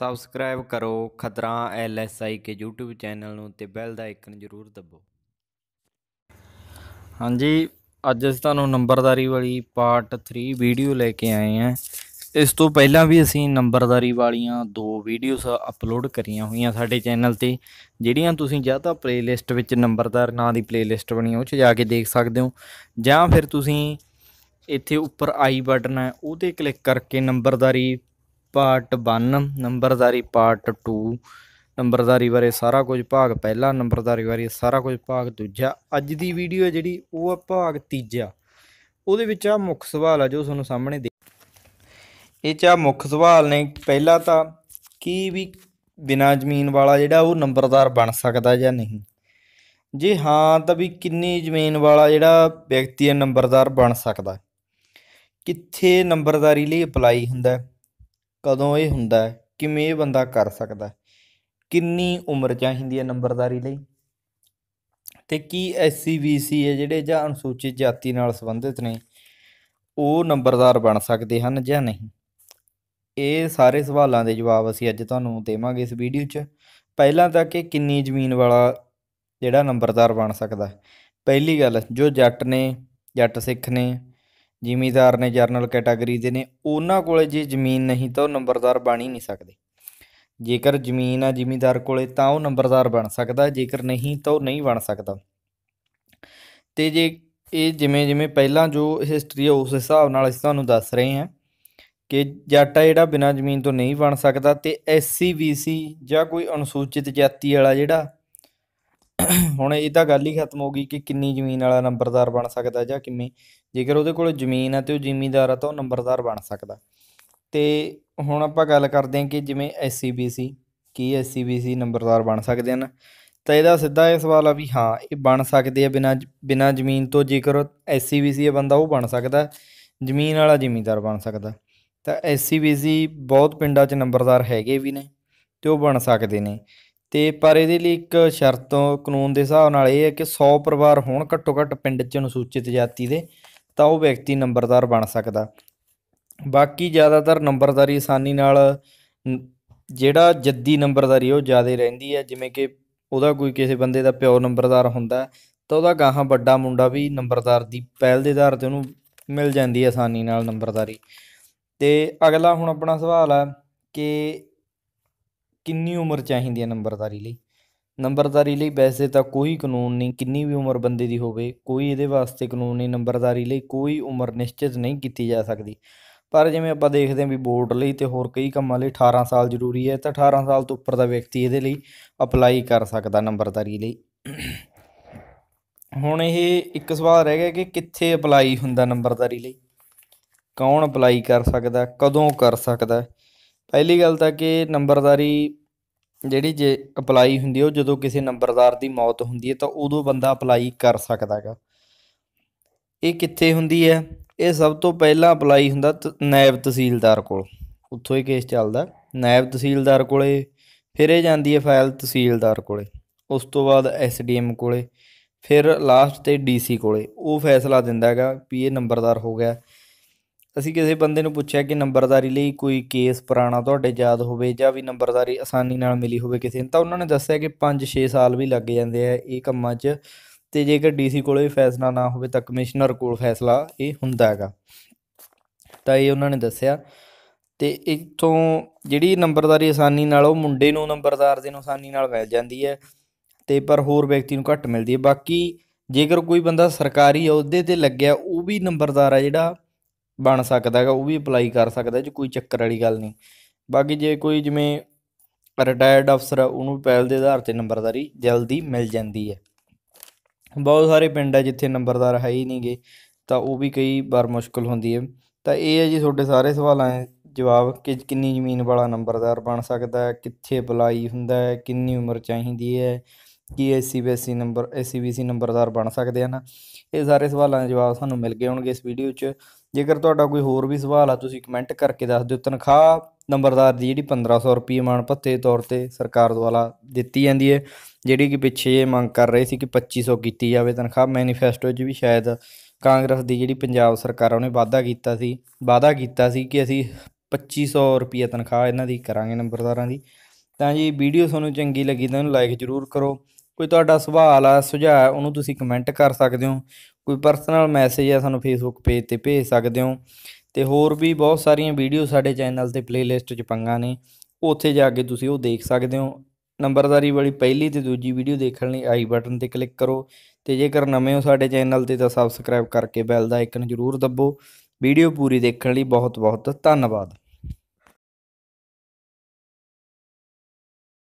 subscribe ਕਰੋ ਖਤਰਾ ਐਲਐਸਆਈ ਕੇ YouTube channel ਨੂੰ ਤੇ ਬੈਲ ਦਾ ਆਈਕਨ ਜ਼ਰੂਰ ਦਬੋ ਹਾਂਜੀ ਅੱਜ ਅਸੀਂ ਤੁਹਾਨੂੰ ਨੰਬਰਦਾਰੀ ਵਾਲੀ ਪਾਰਟ 3 ਵੀਡੀਓ ਲੈ ਕੇ ਆਏ ਹਾਂ ਇਸ ਤੋਂ ਪਹਿਲਾਂ ਵੀ ਅਸੀਂ ਨੰਬਰਦਾਰੀ ਵਾਲੀਆਂ ਦੋ ਵੀਡੀਓਸ ਅਪਲੋਡ ਕਰੀਆਂ ਹੋਈਆਂ ਸਾਡੇ ਚੈਨਲ ਤੇ ਜਿਹੜੀਆਂ ਤੁਸੀਂ ਜਾਂ ਤਾਂ ਪਲੇਲਿਸਟ ਵਿੱਚ ਨੰਬਰਦਾਰ ਨਾਂ ਦੀ ਪਲੇਲਿਸਟ ਬਣੀ ਉਹ 'ਚ ਜਾ ਕੇ ਦੇਖ ਸਕਦੇ ਹੋ ਜਾਂ ਫਿਰ ਤੁਸੀਂ ਇੱਥੇ ਉੱਪਰ ਆਈ ਬਟਨ ਹੈ ਉਹਦੇ ਕਲਿੱਕ ਕਰਕੇ ਨੰਬਰਦਾਰੀ ਪਾਰਟ 1 ਨੰਬਰਦਾਰੀ ਪਾਰਟ 2 ਨੰਬਰਦਾਰੀ ਬਾਰੇ ਸਾਰਾ ਕੁਝ ਭਾਗ ਪਹਿਲਾ ਨੰਬਰਦਾਰੀ ਬਾਰੇ ਸਾਰਾ ਕੁਝ ਭਾਗ ਦੂਜਾ ਅੱਜ ਦੀ ਵੀਡੀਓ ਹੈ ਜਿਹੜੀ ਉਹ ਆ ਭਾਗ ਤੀਜਾ ਉਹਦੇ ਵਿੱਚ ਆ ਮੁੱਖ ਸਵਾਲ ਆ ਜੋ ਤੁਹਾਨੂੰ ਸਾਹਮਣੇ ਦੇ ਇਹ ਚਾ ਮੁੱਖ ਸਵਾਲ ਨੇ ਪਹਿਲਾ ਤਾਂ ਕੀ ਵੀ ਬਿਨਾ ਜ਼ਮੀਨ ਵਾਲਾ ਜਿਹੜਾ ਉਹ ਨੰਬਰਦਾਰ ਬਣ ਸਕਦਾ ਜਾਂ ਨਹੀਂ ਜੇ ਹਾਂ ਤਾਂ ਵੀ ਕਿੰਨੀ ਜ਼ਮੀਨ ਵਾਲਾ ਜਿਹੜਾ ਵਿਅਕਤੀ ਹੈ ਨੰਬਰਦਾਰ ਬਣ ਸਕਦਾ ਕਿੱਥੇ ਨੰਬਰਦਾਰੀ ਲਈ ਅਪਲਾਈ ਹੁੰਦਾ ਕਦੋਂ ਇਹ ਹੁੰਦਾ ਹੈ ਕਿਵੇਂ ਇਹ ਬੰਦਾ ਕਰ ਸਕਦਾ ਕਿੰਨੀ ਉਮਰ ਚਾਹੀਦੀ ਹੈ ਨੰਬਰਦਾਰੀ ਲਈ ਤੇ ਕੀ ਐਸਸੀ ਹੈ ਜਿਹੜੇ ਜਾਂ ਅਨੁਸੂਚਿਤ ਜਾਤੀ ਨਾਲ ਸੰਬੰਧਿਤ ਨੇ ਉਹ ਨੰਬਰਦਾਰ ਬਣ ਸਕਦੇ ਹਨ ਜਾਂ ਨਹੀਂ ਇਹ ਸਾਰੇ ਸਵਾਲਾਂ ਦੇ ਜਵਾਬ ਅਸੀਂ ਅੱਜ ਤੁਹਾਨੂੰ ਦੇਵਾਂਗੇ ਇਸ ਵੀਡੀਓ 'ਚ ਪਹਿਲਾਂ ਤਾਂ ਕਿ ਕਿੰਨੀ ਜ਼ਮੀਨ ਵਾਲਾ ਜਿਹੜਾ ਨੰਬਰਦਾਰ ਬਣ ਸਕਦਾ ਪਹਿਲੀ ਗੱਲ ਜੋ ਜੱਟ ਨੇ ਜੱਟ ਸਿੱਖ ਨੇ ਜ਼ਿਮੀਦਾਰ ਨੇ ਜਰਨਲ ਕੈਟਾਗਰੀ ਦੇ ਨੇ ਉਹਨਾਂ ਕੋਲੇ ਜੇ ਜ਼ਮੀਨ ਨਹੀਂ ਤਾਂ ਉਹ ਨੰਬਰਦਾਰ ਬਣ ਹੀ ਨਹੀਂ ਸਕਦੇ ਜੇਕਰ ਜ਼ਮੀਨ ਆ ਜ਼ਿਮੀਦਾਰ ਕੋਲੇ ਤਾਂ ਉਹ ਨੰਬਰਦਾਰ ਬਣ ਸਕਦਾ ਜੇਕਰ ਨਹੀਂ ਤਾਂ ਉਹ ਨਹੀਂ ਬਣ ਸਕਦਾ ਤੇ ਜੇ ਇਹ ਜਿਵੇਂ ਜਿਵੇਂ ਪਹਿਲਾਂ ਜੋ ਹਿਸਟਰੀ ਆ ਉਸ ਹਿਸਾਬ ਨਾਲ ਅਸੀਂ ਤੁਹਾਨੂੰ ਦੱਸ ਰਹੇ ਹਾਂ ਕਿ ਜਾਟਾ ਜਿਹੜਾ ਬਿਨਾਂ ਜ਼ਮੀਨ ਤੋਂ ਨਹੀਂ ਬਣ ਸਕਦਾ ਤੇ ਐਸਸੀ ਬੀਸੀ ਜਾਂ ਕੋਈ ਅਨੁਸੂਚਿਤ ਜਾਤੀ ਵਾਲਾ ਜਿਹੜਾ ਹੁਣ ਇਹ ਤਾਂ ਗੱਲ ਹੀ ਖਤਮ ਹੋ ਗਈ ਕਿ ਕਿੰਨੀ ਜ਼ਮੀਨ ਵਾਲਾ ਨੰਬਰਦਾਰ ਬਣ ਸਕਦਾ ਜਾਂ ਕਿਵੇਂ ਜੇਕਰ ਉਹਦੇ ਕੋਲ ਜ਼ਮੀਨ ਹੈ ਤੇ ਉਹ ਜ਼ਿਮੀਂਦਾਰ ਹੈ ਤਾਂ ਉਹ ਨੰਬਰਦਾਰ ਬਣ ਸਕਦਾ ਤੇ ਹੁਣ ਆਪਾਂ ਗੱਲ ਕਰਦੇ ਹਾਂ ਕਿ ਜਿਵੇਂ ਐਸਸੀਬੀਸੀ e ਕੀ ਐਸਸੀਬੀਸੀ e ਨੰਬਰਦਾਰ ਬਣ ਸਕਦੇ ਹਨ ਤਾਂ ਇਹਦਾ ਸਿੱਧਾ ਇਹ ਸਵਾਲ ਆ ਵੀ ਹਾਂ ਇਹ ਬਣ ਸਕਦੇ ਆ ਬਿਨਾ ਬਿਨਾ ਜ਼ਮੀਨ ਤੋਂ ਜੇਕਰ ਐਸਸੀਬੀਸੀ ਇਹ e ਬੰਦਾ ਉਹ ਬਣ ਸਕਦਾ ਜ਼ਮੀਨ ਵਾਲਾ ਜ਼ਿਮੀਂਦਾਰ ਬਣ ਸਕਦਾ ਤਾਂ ਐਸਸੀਬੀਸੀ ਬਹੁਤ ਪਿੰਡਾਂ 'ਚ ਨੰਬਰਦਾਰ ਹੈਗੇ ਵੀ ਨੇ ਤੇ ਉਹ ਬਣ ਸਕਦੇ ਨੇ ਤੇ ਪਰ ਇਹਦੇ ਲਈ ਇੱਕ ਸ਼ਰਤ ਕਾਨੂੰਨ ਦੇ ਹਿਸਾਬ ਨਾਲ ਇਹ ਹੈ ਕਿ 100 ਪਰਿਵਾਰ ਹੋਣ ਘੱਟੋ ਘੱਟ ਪਿੰਡ 'ਚ ਅਨੁਸੂਚਿਤ ਜਾਤੀ ਦੇ ਤਾਂ ਉਹ ਵਿਅਕਤੀ ਨੰਬਰਦਾਰ ਬਣ ਸਕਦਾ ਬਾਕੀ ਜ਼ਿਆਦਾਤਰ ਨੰਬਰਦਾਰੀ ਆਸਾਨੀ ਨਾਲ ਜਿਹੜਾ ਜੱਦੀ ਨੰਬਰਦਾਰੀ ਉਹ ਜ਼ਿਆਦਾ ਰਹਿੰਦੀ ਹੈ ਜਿਵੇਂ ਕਿ ਉਹਦਾ ਕੋਈ ਕਿਸੇ ਬੰਦੇ ਦਾ ਪਿਓ ਨੰਬਰਦਾਰ ਹੁੰਦਾ ਤਾਂ ਉਹਦਾ ਗਾਹਾਂ ਵੱਡਾ ਮੁੰਡਾ ਵੀ ਨੰਬਰਦਾਰ ਦੀ ਪਹਿਲ ਦੇ ਆਧਾਰ ਤੇ ਉਹਨੂੰ ਮਿਲ ਜਾਂਦੀ ਹੈ ਆਸਾਨੀ ਨਾਲ ਨੰਬਰਦਾਰੀ ਤੇ ਅਗਲਾ ਹੁਣ ਆਪਣਾ ਸਵਾਲ ਹੈ ਕਿ ਕਿੰਨੀ ਉਮਰ ਚਾਹੀਦੀ ਹੈ ਨੰਬਰਦਾਰੀ ਲਈ ਨੰਬਰਦਾਰੀ ਲਈ ਵੈਸੇ ਤਾਂ ਕੋਈ ਕਾਨੂੰਨ ਨਹੀਂ ਕਿੰਨੀ ਵੀ ਉਮਰ ਬੰਦੇ ਦੀ ਹੋਵੇ ਕੋਈ ਇਹਦੇ ਵਾਸਤੇ ਕਾਨੂੰਨ ਨਹੀਂ ਨੰਬਰਦਾਰੀ ਲਈ ਕੋਈ ਉਮਰ ਨਿਸ਼ਚਿਤ ਨਹੀਂ ਕੀਤੀ ਜਾ ਸਕਦੀ ਪਰ ਜਿਵੇਂ ਆਪਾਂ ਦੇਖਦੇ ਹਾਂ ਵੀ ਬੋਰਡ ਲਈ ਤੇ ਹੋਰ ਕਈ ਕੰਮਾਂ ਲਈ 18 ਸਾਲ ਜ਼ਰੂਰੀ ਹੈ ਤਾਂ 18 ਸਾਲ ਤੋਂ ਉੱਪਰ ਦਾ ਵਿਅਕਤੀ ਇਹਦੇ ਲਈ ਅਪਲਾਈ ਕਰ ਸਕਦਾ ਨੰਬਰਦਾਰੀ ਲਈ ਹੁਣ ਇਹ ਇੱਕ ਸਵਾਲ ਰਹਿ ਗਿਆ ਕਿ ਕਿੱਥੇ ਅਪਲਾਈ ਹੁੰਦਾ ਨੰਬਰਦਾਰੀ ਲਈ ਕੌਣ ਅਪਲਾਈ ਕਰ ਸਕਦਾ ਕਦੋਂ ਕਰ ਸਕਦਾ ਪਹਿਲੀ ਗੱਲ ਤਾਂ ਕਿ ਨੰਬਰਦਾਰੀ ਜਿਹੜੀ ਜੇ ਅਪਲਾਈ ਹੁੰਦੀ ਉਹ ਜਦੋਂ ਕਿਸੇ ਨੰਬਰਦਾਰ ਦੀ ਮੌਤ ਹੁੰਦੀ ਹੈ ਤਾਂ ਉਦੋਂ ਬੰਦਾ ਅਪਲਾਈ ਕਰ ਸਕਦਾ ਹੈਗਾ ਇਹ ਕਿੱਥੇ ਹੁੰਦੀ ਹੈ ਇਹ ਸਭ ਤੋਂ ਪਹਿਲਾਂ ਅਪਲਾਈ ਹੁੰਦਾ ਨਾਇਬ ਤਹਿਸੀਲਦਾਰ ਕੋਲ ਉੱਥੋਂ ਹੀ ਕੇਸ ਚੱਲਦਾ ਨਾਇਬ ਤਹਿਸੀਲਦਾਰ ਕੋਲੇ ਫਿਰ ਇਹ ਜਾਂਦੀ ਹੈ ਫਾਈਲ ਤਹਿਸੀਲਦਾਰ ਕੋਲੇ ਉਸ ਤੋਂ ਬਾਅਦ ਐਸਡੀਐਮ ਕੋਲੇ ਫਿਰ ਲਾਸਟ ਤੇ ਡੀਸੀ ਕੋਲੇ ਉਹ ਫੈਸਲਾ ਦਿੰਦਾ ਹੈਗਾ ਵੀ ਇਹ ਨੰਬਰਦਾਰ ਹੋ ਗਿਆ ਅਸੀਂ ਕਿਸੇ ਬੰਦੇ ਨੂੰ ਪੁੱਛਿਆ ਕਿ ਨੰਬਰਦਾਰੀ ਲਈ ਕੋਈ ਕੇਸ ਪੁਰਾਣਾ ਤੁਹਾਡੇ ਯਾਦ ਹੋਵੇ ਜਾਂ ਵੀ ਨੰਬਰਦਾਰੀ ਆਸਾਨੀ ਨਾਲ ਮਿਲੀ ਹੋਵੇ ਕਿਸੇ ਨੂੰ ਤਾਂ ਉਹਨਾਂ ਨੇ ਦੱਸਿਆ ਕਿ 5-6 ਸਾਲ ਵੀ ਲੱਗ ਜਾਂਦੇ ਆ ਇਹ ਕੰਮਾਂ 'ਚ ਤੇ ਜੇਕਰ ਡੀਸੀ ਕੋਲ ਵੀ ਫੈਸਲਾ ਨਾ ਹੋਵੇ ਤਾਂ ਕਮਿਸ਼ਨਰ ਕੋਲ ਫੈਸਲਾ ਇਹ ਹੁੰਦਾ ਹੈਗਾ ਤਾਂ ਇਹ ਉਹਨਾਂ ਨੇ ਦੱਸਿਆ ਤੇ ਇਥੋਂ ਜਿਹੜੀ ਨੰਬਰਦਾਰੀ ਆਸਾਨੀ ਨਾਲ ਉਹ ਮੁੰਡੇ ਨੂੰ ਨੰਬਰਦਾਰ ਦੇ ਨੂੰ ਆਸਾਨੀ ਨਾਲ ਮਿਲ ਜਾਂਦੀ ਹੈ ਤੇ ਪਰ ਹੋਰ ਵਿਅਕਤੀ ਨੂੰ ਘੱਟ ਮਿਲਦੀ ਹੈ ਬਾਕੀ ਜੇਕਰ ਕੋਈ ਬੰਦਾ ਸਰਕਾਰੀ ਅਹੁਦੇ ਤੇ ਲੱਗਿਆ ਉਹ ਵੀ ਨੰਬਰਦਾਰ ਆ ਜਿਹੜਾ ਬਣ ਸਕਦਾ ਹੈਗਾ ਉਹ ਵੀ ਅਪਲਾਈ ਕਰ ਸਕਦਾ ਜੇ ਕੋਈ ਚੱਕਰ ਵਾਲੀ ਗੱਲ ਨਹੀਂ ਬਾਕੀ ਜੇ ਕੋਈ ਜਿਵੇਂ ਰਿਟਾਇਰਡ ਅਫਸਰ ਉਹਨੂੰ ਪਹਿਲ ਦੇ ਆਧਾਰ ਤੇ ਨੰਬਰਦਾਰੀ ਜਲਦੀ ਮਿਲ ਜਾਂਦੀ ਹੈ ਬਹੁਤ ਸਾਰੇ ਪਿੰਡ ਹੈ ਜਿੱਥੇ ਨੰਬਰਦਾਰ ਹੈ ਹੀ ਨਹੀਂਗੇ ਤਾਂ ਉਹ ਵੀ ਕਈ ਵਾਰ ਮੁਸ਼ਕਲ ਹੁੰਦੀ ਹੈ ਤਾਂ ਇਹ ਹੈ ਜੀ ਤੁਹਾਡੇ ਸਾਰੇ ਸਵਾਲਾਂ ਦੇ ਜਵਾਬ ਕਿ ਕਿੰਨੀ ਜ਼ਮੀਨ ਵਾਲਾ ਨੰਬਰਦਾਰ ਬਣ ਸਕਦਾ ਹੈ ਕਿੱਥੇ ਅਪਲਾਈ ਹੁੰਦਾ ਹੈ ਕਿੰਨੀ ਉਮਰ ਚਾਹੀਦੀ ਹੈ ਕੀ ਐਸਸੀਬੀਸੀ ਨੰਬਰ ਐਸਸੀਬੀਸੀ ਨੰਬਰਦਾਰ ਬਣ ਸਕਦੇ ਹਨ ਇਹ ਸਾਰੇ ਸਵਾਲਾਂ ਦੇ ਜਵਾਬ ਸਾਨੂੰ ਮਿਲ ਗਏ ਹੋਣਗੇ ਇਸ ਵੀਡੀਓ 'ਚ ਜੇਕਰ ਤੁਹਾਡਾ ਕੋਈ ਹੋਰ ਵੀ ਸਵਾਲ ਆ ਤੁਸੀਂ ਕਮੈਂਟ ਕਰਕੇ ਦੱਸ ਦਿਓ ਤਨਖਾਹ ਨੰਬਰਦਾਰ ਦੀ ਜਿਹੜੀ 1500 ਰੁਪਏ ਮਾਨ ਭੱਤੇ ਤੌਰ ਤੇ ਸਰਕਾਰ ਦੁਆਰਾ ਦਿੱਤੀ ਜਾਂਦੀ ਹੈ ਜਿਹੜੀ ਕਿ ਪਿੱਛੇ ਮੰਗ ਕਰ ਰਹੇ ਸੀ ਕਿ 2500 ਕੀਤੀ ਜਾਵੇ ਤਨਖਾਹ ਮੈਨੀਫੈਸਟੋ 'ਚ ਵੀ ਸ਼ਾਇਦ ਕਾਂਗਰਸ ਦੀ ਜਿਹੜੀ ਪੰਜਾਬ ਸਰਕਾਰ ਉਹਨੇ ਵਾਅਦਾ ਕੀਤਾ ਸੀ ਵਾਅਦਾ ਕੀਤਾ ਸੀ ਕਿ ਅਸੀਂ 2500 ਰੁਪਏ ਤਨਖਾਹ ਇਹਨਾਂ ਦੀ ਕਰਾਂਗੇ ਨੰਬਰਦਾਰਾਂ ਦੀ ਤਾਂ ਜੀ ਵੀਡੀਓ ਤੁਹਾਨੂੰ ਚੰਗੀ ਲੱਗੀ ਤਾਂ ਇਹਨੂੰ ਲਾਈਕ ਜ਼ਰੂਰ ਕਰੋ ਕੋਈ ਤੁਹਾਡਾ ਸਵਾਲ ਆ ਸੁਝਾਅ ਉਹਨੂੰ ਤੁਸੀਂ ਕਮੈਂਟ ਕਰ ਸਕਦੇ ਹੋ ਕੋਈ ਪਰਸਨਲ ਮੈਸੇਜ ਆ ਸਾਨੂੰ ਫੇਸਬੁੱਕ ਪੇਜ ਤੇ ਭੇਜ ਸਕਦੇ ਹੋ ਤੇ ਹੋਰ ਵੀ ਬਹੁਤ ਸਾਰੀਆਂ ਵੀਡੀਓ ਸਾਡੇ ਚੈਨਲ ਤੇ ਪਲੇਲਿਸਟ 'ਚ ਪੰਗਾ ਨੇ ਉੱਥੇ ਜਾ ਕੇ ਤੁਸੀਂ ਉਹ ਦੇਖ ਸਕਦੇ ਹੋ ਨੰਬਰਦਾਰੀ ਵਾਲੀ ਪਹਿਲੀ ਤੇ ਦੂਜੀ ਵੀਡੀਓ ਦੇਖਣ ਲਈ ਆਈ ਬਟਨ ਤੇ ਕਲਿੱਕ ਕਰੋ ਤੇ ਜੇਕਰ ਨਵੇਂ ਹੋ ਸਾਡੇ ਚੈਨਲ ਤੇ ਤਾਂ ਸਬਸਕ੍ਰਾਈਬ ਕਰਕੇ ਬੈਲ ਦਾ ਆਈਕਨ ਜ਼ਰੂਰ ਦੱਬੋ ਵੀਡੀਓ ਪੂਰੀ ਦੇਖਣ ਲਈ ਬਹੁਤ ਬਹੁਤ ਧੰਨਵਾਦ